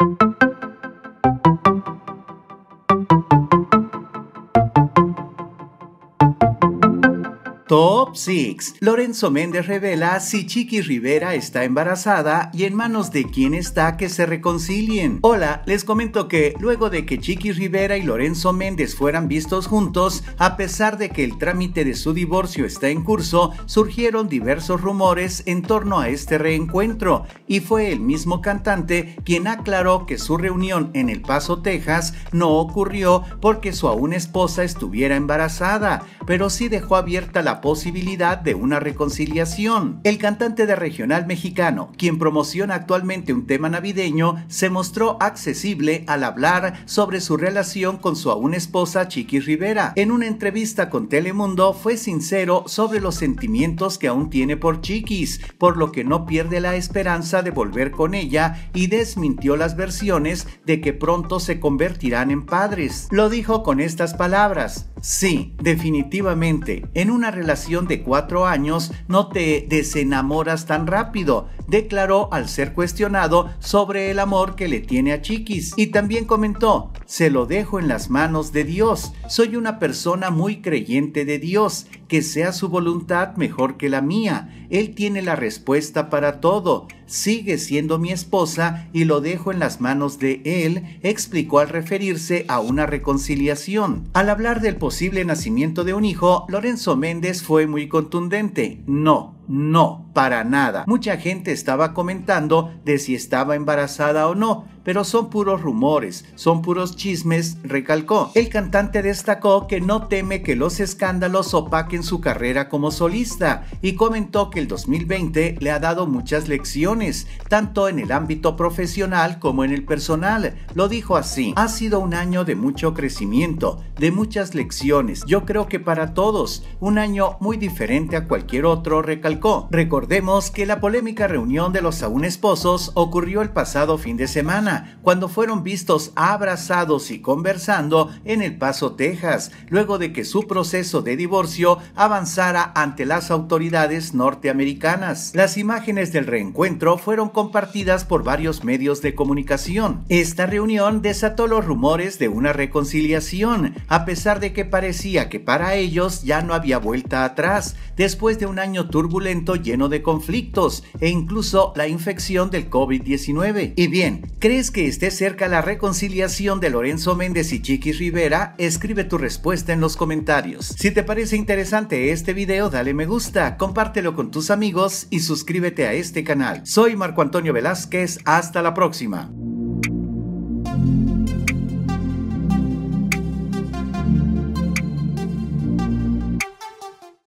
Thank you Top 6. Lorenzo Méndez revela si Chiqui Rivera está embarazada y en manos de quién está que se reconcilien. Hola, les comento que luego de que Chiqui Rivera y Lorenzo Méndez fueran vistos juntos, a pesar de que el trámite de su divorcio está en curso, surgieron diversos rumores en torno a este reencuentro y fue el mismo cantante quien aclaró que su reunión en El Paso, Texas, no ocurrió porque su aún esposa estuviera embarazada, pero sí dejó abierta la posibilidad de una reconciliación. El cantante de regional mexicano, quien promociona actualmente un tema navideño, se mostró accesible al hablar sobre su relación con su aún esposa Chiqui Rivera. En una entrevista con Telemundo fue sincero sobre los sentimientos que aún tiene por Chiquis, por lo que no pierde la esperanza de volver con ella y desmintió las versiones de que pronto se convertirán en padres. Lo dijo con estas palabras. Sí, definitivamente, en una relación de cuatro años no te desenamoras tan rápido, declaró al ser cuestionado sobre el amor que le tiene a Chiquis. Y también comentó, se lo dejo en las manos de Dios. Soy una persona muy creyente de Dios, que sea su voluntad mejor que la mía. Él tiene la respuesta para todo. Sigue siendo mi esposa y lo dejo en las manos de Él, explicó al referirse a una reconciliación. Al hablar del posible nacimiento de un hijo, Lorenzo Méndez fue muy contundente. No, no, para nada. Mucha gente estaba comentando de si estaba embarazada o no, pero son puros rumores, son puros chismes, recalcó. El cantante destacó que no teme que los escándalos opaquen su carrera como solista y comentó que el 2020 le ha dado muchas lecciones, tanto en el ámbito profesional como en el personal. Lo dijo así, ha sido un año de mucho crecimiento, de muchas lecciones, yo creo que para todos, un año muy diferente a cualquier otro, recalcó vemos que la polémica reunión de los aún esposos ocurrió el pasado fin de semana, cuando fueron vistos abrazados y conversando en El Paso, Texas, luego de que su proceso de divorcio avanzara ante las autoridades norteamericanas. Las imágenes del reencuentro fueron compartidas por varios medios de comunicación. Esta reunión desató los rumores de una reconciliación, a pesar de que parecía que para ellos ya no había vuelta atrás, después de un año turbulento lleno de conflictos e incluso la infección del COVID-19. Y bien, ¿crees que esté cerca la reconciliación de Lorenzo Méndez y Chiquis Rivera? Escribe tu respuesta en los comentarios. Si te parece interesante este video, dale me gusta, compártelo con tus amigos y suscríbete a este canal. Soy Marco Antonio Velázquez, hasta la próxima.